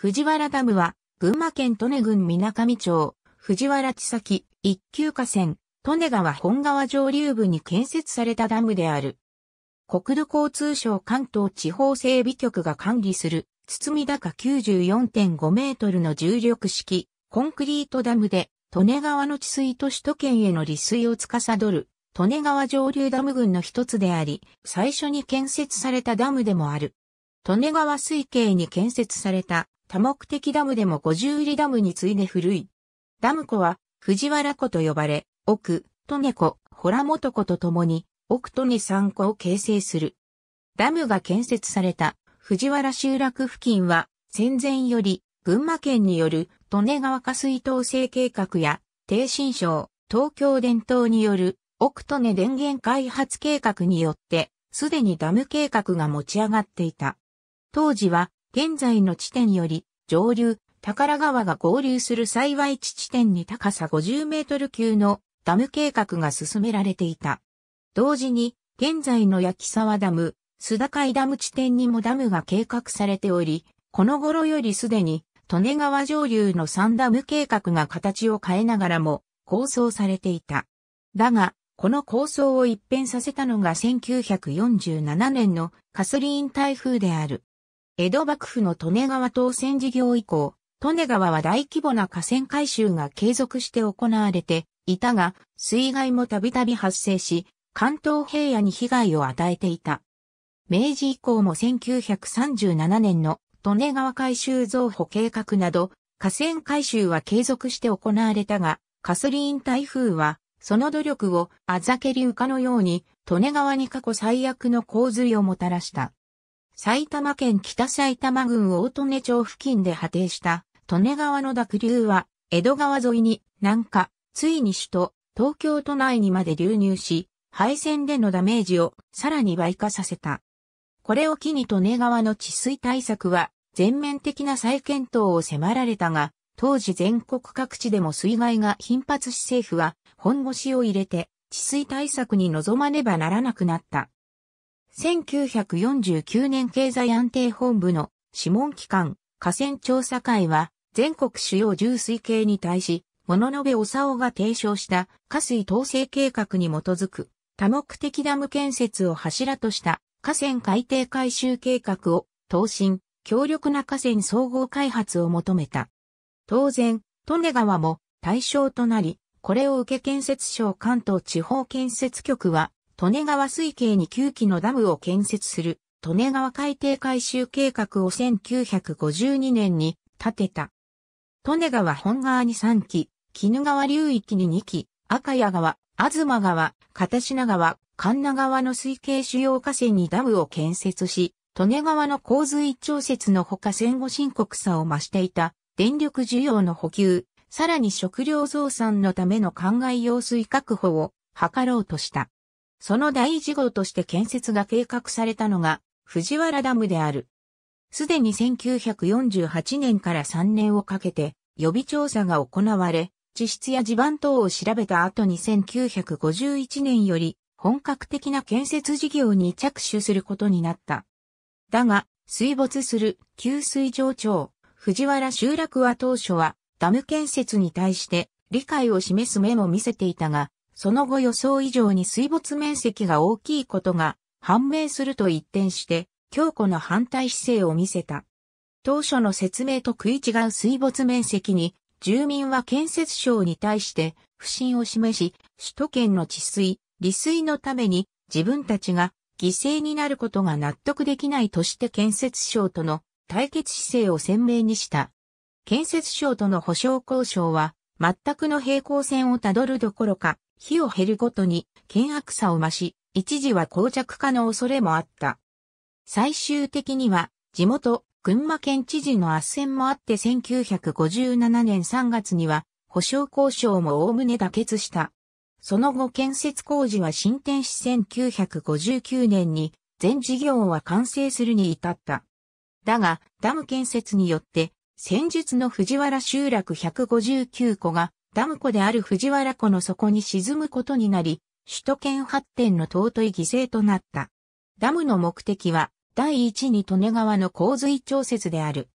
藤原ダムは、群馬県利根郡水上町、藤原地崎、一級河川、利根川本川上流部に建設されたダムである。国土交通省関東地方整備局が管理する、堤高94.5メートルの重力式、コンクリートダムで、利根川の治水と首都圏への利水を司る、利根川上流ダム群の一つであり、最初に建設されたダムでもある。利根川水系に建設された多目的ダムでも50里ダムに次いで古い。ダム湖は藤原湖と呼ばれ、奥、利根湖、ホラ元湖と共に、奥利根三湖を形成する。ダムが建設された藤原集落付近は戦前より群馬県による利根川下水統制計画や低新省、東京伝統による奥利根電源開発計画によってすでにダム計画が持ち上がっていた。当時は現在の地点より上流、宝川が合流する幸い地地点に高さ50メートル級のダム計画が進められていた。同時に、現在の焼沢ダム、須田海ダム地点にもダムが計画されており、この頃よりすでに、利根川上流の三ダム計画が形を変えながらも構想されていた。だが、この構想を一変させたのが1947年のカスリーン台風である。江戸幕府の利根川当選事業以降、利根川は大規模な河川改修が継続して行われていたが、水害もたびたび発生し、関東平野に被害を与えていた。明治以降も1937年の利根川改修増補計画など、河川改修は継続して行われたが、カスリーン台風は、その努力をあざけり床のように、利根川に過去最悪の洪水をもたらした。埼玉県北埼玉郡大利根町付近で派定した利根川の濁流は江戸川沿いに南下、ついに首都東京都内にまで流入し、廃線でのダメージをさらに倍化させた。これを機に利根川の治水対策は全面的な再検討を迫られたが、当時全国各地でも水害が頻発し政府は本腰を入れて治水対策に臨まねばならなくなった。1949年経済安定本部の諮問機関、河川調査会は、全国主要重水系に対し、物延おさおが提唱した河水統制計画に基づく多目的ダム建設を柱とした河川海底改修計画を答申、強力な河川総合開発を求めた。当然、利根川も対象となり、これを受け建設省関東地方建設局は利根川水系に9基のダムを建設する、利根川海底改修計画を1952年に建てた。利根川本川に3基、鬼怒川流域に2基、赤谷川、東川、片品川、神奈川の水系主要河川にダムを建設し、利根川の洪水調節のほか戦後深刻さを増していた電力需要の補給、さらに食料増産のための灌漑用水確保を図ろうとした。その第一号として建設が計画されたのが、藤原ダムである。すでに1948年から3年をかけて、予備調査が行われ、地質や地盤等を調べた後に1951年より、本格的な建設事業に着手することになった。だが、水没する給水上長、藤原集落は当初はダム建設に対して理解を示す目も見せていたが、その後予想以上に水没面積が大きいことが判明すると一転して強固な反対姿勢を見せた。当初の説明と食い違う水没面積に住民は建設省に対して不信を示し、首都圏の治水、利水のために自分たちが犠牲になることが納得できないとして建設省との対決姿勢を鮮明にした。建設省との保障交渉は全くの平行線をたどるどころか、日を減るごとに険悪さを増し、一時は膠着化の恐れもあった。最終的には、地元、群馬県知事の圧旋もあって1957年3月には、保証交渉も概ね妥結した。その後建設工事は進展し1959年に全事業は完成するに至った。だが、ダム建設によって、戦術の藤原集落159個がダム湖である藤原湖の底に沈むことになり、首都圏発展の尊い犠牲となった。ダムの目的は、第一に利根川の洪水調節である。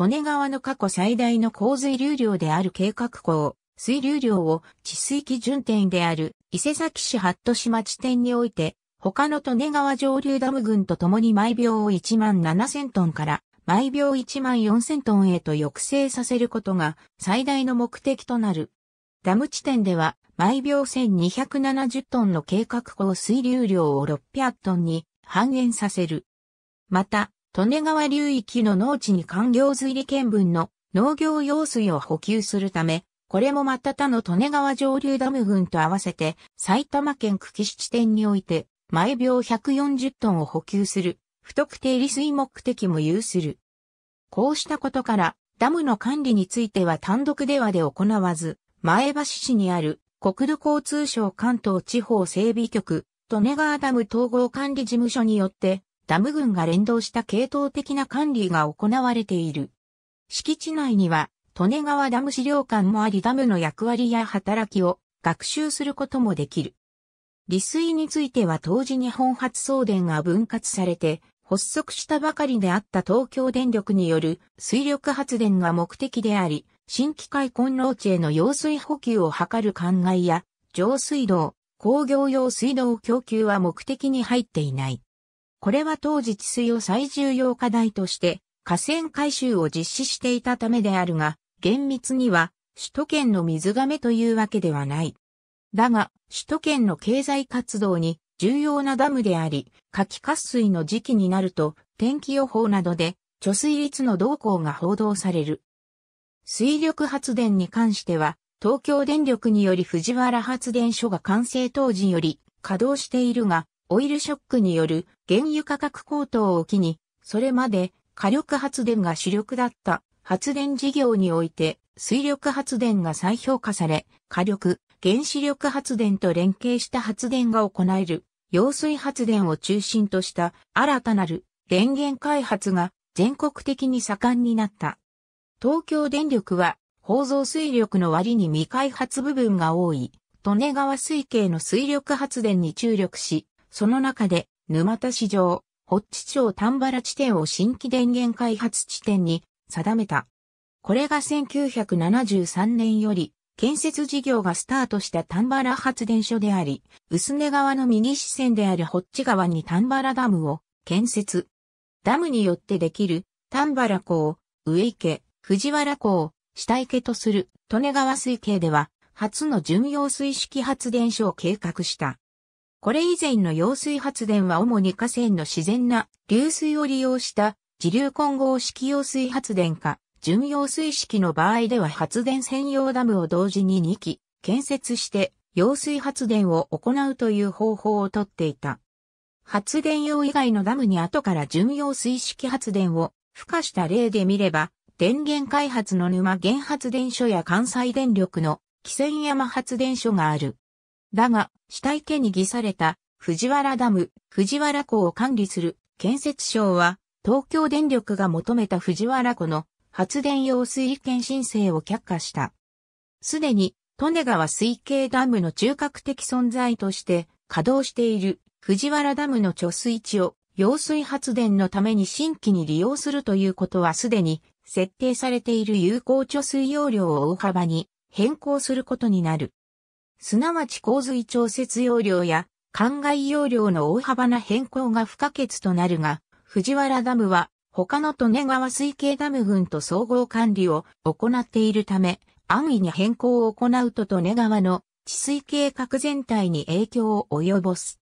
利根川の過去最大の洪水流量である計画湖を、水流量を治水基準点である伊勢崎市八戸島地点において、他の利根川上流ダム群と共に毎秒を1万7000トンから毎秒1万4000トンへと抑制させることが最大の目的となる。ダム地点では毎秒1270トンの計画降水流量を600トンに半減させる。また、利根川流域の農地に環境水利県分の農業用水を補給するため、これもまた他の利根川上流ダム群と合わせて埼玉県久喜市地点において毎秒140トンを補給する不特定利水目的も有する。こうしたことから、ダムの管理については単独ではで行わず、前橋市にある国土交通省関東地方整備局、利根川ダム統合管理事務所によって、ダム群が連動した系統的な管理が行われている。敷地内には、利根川ダム資料館もありダムの役割や働きを学習することもできる。利水については当時日本発送電が分割されて、発足したばかりであった東京電力による水力発電が目的であり、新機械混浪地への用水補給を図る灌えや、上水道、工業用水道供給は目的に入っていない。これは当時治水を最重要課題として、河川改修を実施していたためであるが、厳密には首都圏の水亀というわけではない。だが、首都圏の経済活動に重要なダムであり、夏季渇水の時期になると、天気予報などで、貯水率の動向が報道される。水力発電に関しては、東京電力により藤原発電所が完成当時より稼働しているが、オイルショックによる原油価格高騰を機に、それまで火力発電が主力だった発電事業において、水力発電が再評価され、火力、原子力発電と連携した発電が行える揚水発電を中心とした新たなる電源開発が全国的に盛んになった。東京電力は、構造・水力の割に未開発部分が多い、利根川水系の水力発電に注力し、その中で、沼田市場、ホッチ町丹原地点を新規電源開発地点に定めた。これが1973年より建設事業がスタートした丹原発電所であり、薄根川の右支線であるホッチ川に丹原ダムを建設。ダムによってできる丹原港、上池、藤原港、下池とする利根川水系では、初の巡洋水式発電所を計画した。これ以前の用水発電は主に河川の自然な流水を利用した自流混合式用水発電か、巡洋水式の場合では発電専用ダムを同時に2基建設して揚水発電を行うという方法をとっていた。発電用以外のダムに後から巡洋水式発電を付加した例で見れば、電源開発の沼原発電所や関西電力の汽船山発電所がある。だが、下池に偽された藤原ダム、藤原湖を管理する建設省は、東京電力が求めた藤原湖の発電用水利権申請を却下した。すでに、利根川水系ダムの中核的存在として稼働している藤原ダムの貯水池を揚水発電のために新規に利用するということはすでに設定されている有効貯水容量を大幅に変更することになる。すなわち洪水調節容量や灌漑容量の大幅な変更が不可欠となるが、藤原ダムは他の利根川水系ダム群と総合管理を行っているため、安易に変更を行うと利根川の治水計画全体に影響を及ぼす。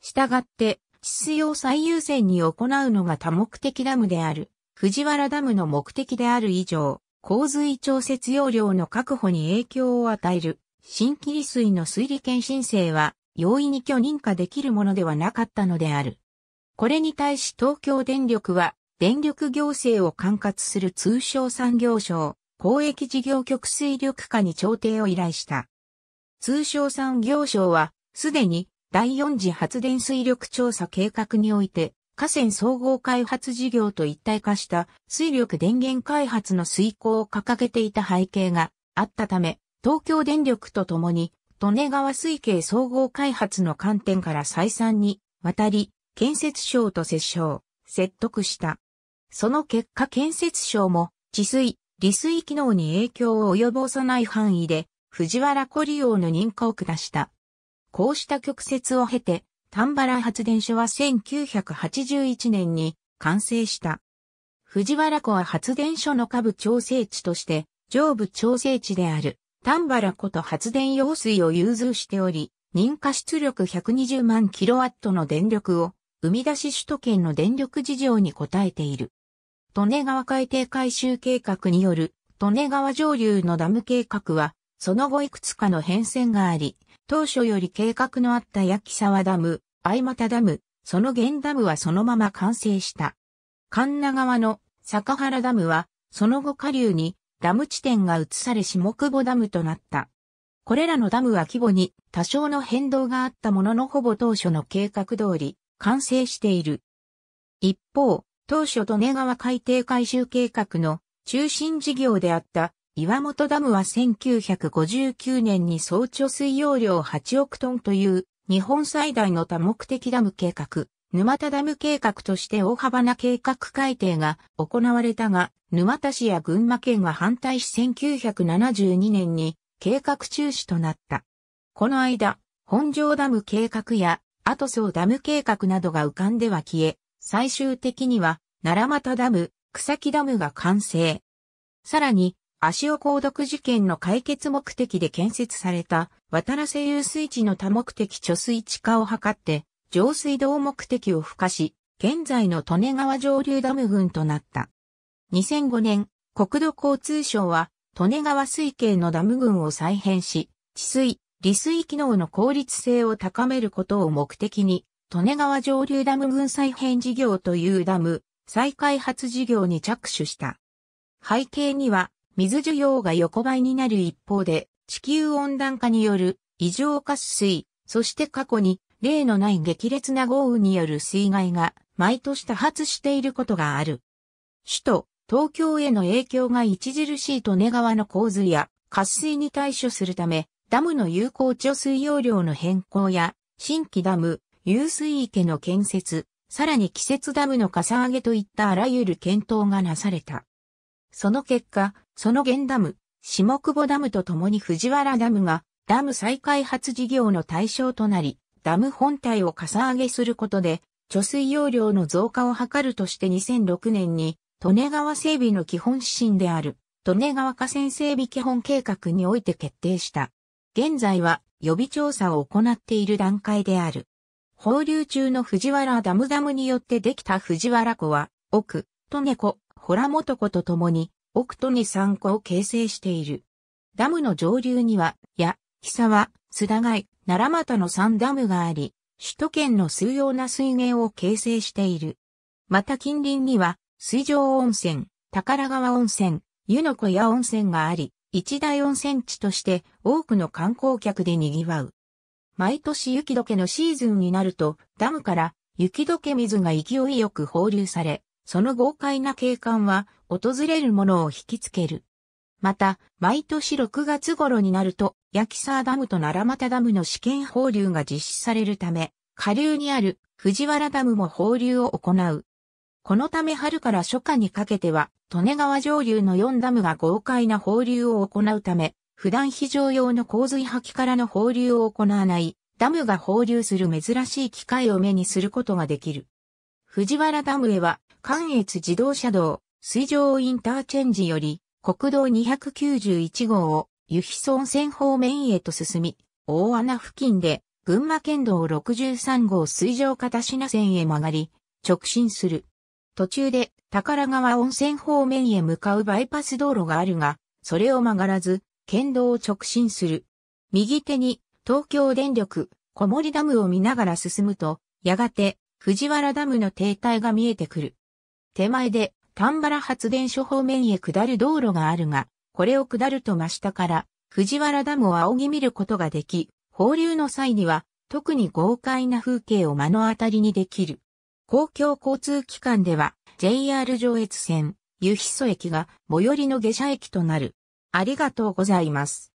したがって、治水を最優先に行うのが多目的ダムである、藤原ダムの目的である以上、洪水調節容量の確保に影響を与える、新規利水の水利権申請は、容易に許認可できるものではなかったのである。これに対し東京電力は、電力行政を管轄する通商産業省、公益事業局水力課に調停を依頼した。通商産業省は、すでに第4次発電水力調査計画において、河川総合開発事業と一体化した水力電源開発の遂行を掲げていた背景があったため、東京電力とともに、利根川水系総合開発の観点から再三に渡り、建設省と折衝、説得した。その結果建設省も治水、利水機能に影響を及ぼさない範囲で藤原湖利用の認可を下した。こうした曲折を経て、丹原発電所は1981年に完成した。藤原湖は発電所の下部調整地として、上部調整地である丹原湖と発電用水を融通しており、認可出力120万キロワットの電力を生み出し首都圏の電力事情に応えている。利根川海底改修計画による利根川上流のダム計画は、その後いくつかの変遷があり、当初より計画のあった焼沢ダム、相又ダム、その原ダムはそのまま完成した。神奈川の坂原ダムは、その後下流にダム地点が移され下久保ダムとなった。これらのダムは規模に多少の変動があったもののほぼ当初の計画通り完成している。一方、当初利根川海底改修計画の中心事業であった岩本ダムは1959年に総貯水容量8億トンという日本最大の多目的ダム計画、沼田ダム計画として大幅な計画改定が行われたが、沼田市や群馬県は反対し1972年に計画中止となった。この間、本庄ダム計画や、後総ダム計画などが浮かんでは消え、最終的には、奈良又ダム、草木ダムが完成。さらに、足尾鉱毒事件の解決目的で建設された、渡良瀬遊水地の多目的貯水地化を図って、上水道目的を付加し、現在の利根川上流ダム群となった。2005年、国土交通省は、利根川水系のダム群を再編し、治水、利水機能の効率性を高めることを目的に、利根川上流ダム群再編事業というダム、再開発事業に着手した。背景には、水需要が横ばいになる一方で、地球温暖化による異常渇水、そして過去に例のない激烈な豪雨による水害が毎年多発していることがある。首都、東京への影響が著しい利根川の洪水や渇水に対処するため、ダムの有効貯水容量の変更や、新規ダム、遊水池の建設、さらに季節ダムのかさ上げといったあらゆる検討がなされた。その結果、その原ダム、下久保ダムとともに藤原ダムがダム再開発事業の対象となり、ダム本体をかさ上げすることで、貯水容量の増加を図るとして2006年に、利根川整備の基本指針である、利根川河川整備基本計画において決定した。現在は予備調査を行っている段階である。放流中の藤原ダムダムによってできた藤原湖は、奥、利ホ湖、洞本湖と共に、奥利に3湖を形成している。ダムの上流には、や、久は須田貝、奈良俣の3ダムがあり、首都圏の数用な水源を形成している。また近隣には、水上温泉、宝川温泉、湯の小屋温泉があり、一大温泉地として多くの観光客で賑わう。毎年雪解けのシーズンになると、ダムから雪解け水が勢いよく放流され、その豪快な景観は、訪れるものを引きつける。また、毎年6月頃になると、ヤキサーダムとナラマタダムの試験放流が実施されるため、下流にある藤原ダムも放流を行う。このため春から初夏にかけては、利根川上流の4ダムが豪快な放流を行うため、普段非常用の洪水吐きからの放流を行わない、ダムが放流する珍しい機械を目にすることができる。藤原ダムへは、関越自動車道、水上インターチェンジより、国道291号を、湯比村線方面へと進み、大穴付近で、群馬県道63号水上片品線へ曲がり、直進する。途中で、宝川温泉方面へ向かうバイパス道路があるが、それを曲がらず、県道を直進する。右手に東京電力小森ダムを見ながら進むと、やがて藤原ダムの停滞が見えてくる。手前で丹原発電所方面へ下る道路があるが、これを下ると真下から藤原ダムを仰ぎ見ることができ、放流の際には特に豪快な風景を目の当たりにできる。公共交通機関では JR 上越線、湯比曽駅が最寄りの下車駅となる。ありがとうございます。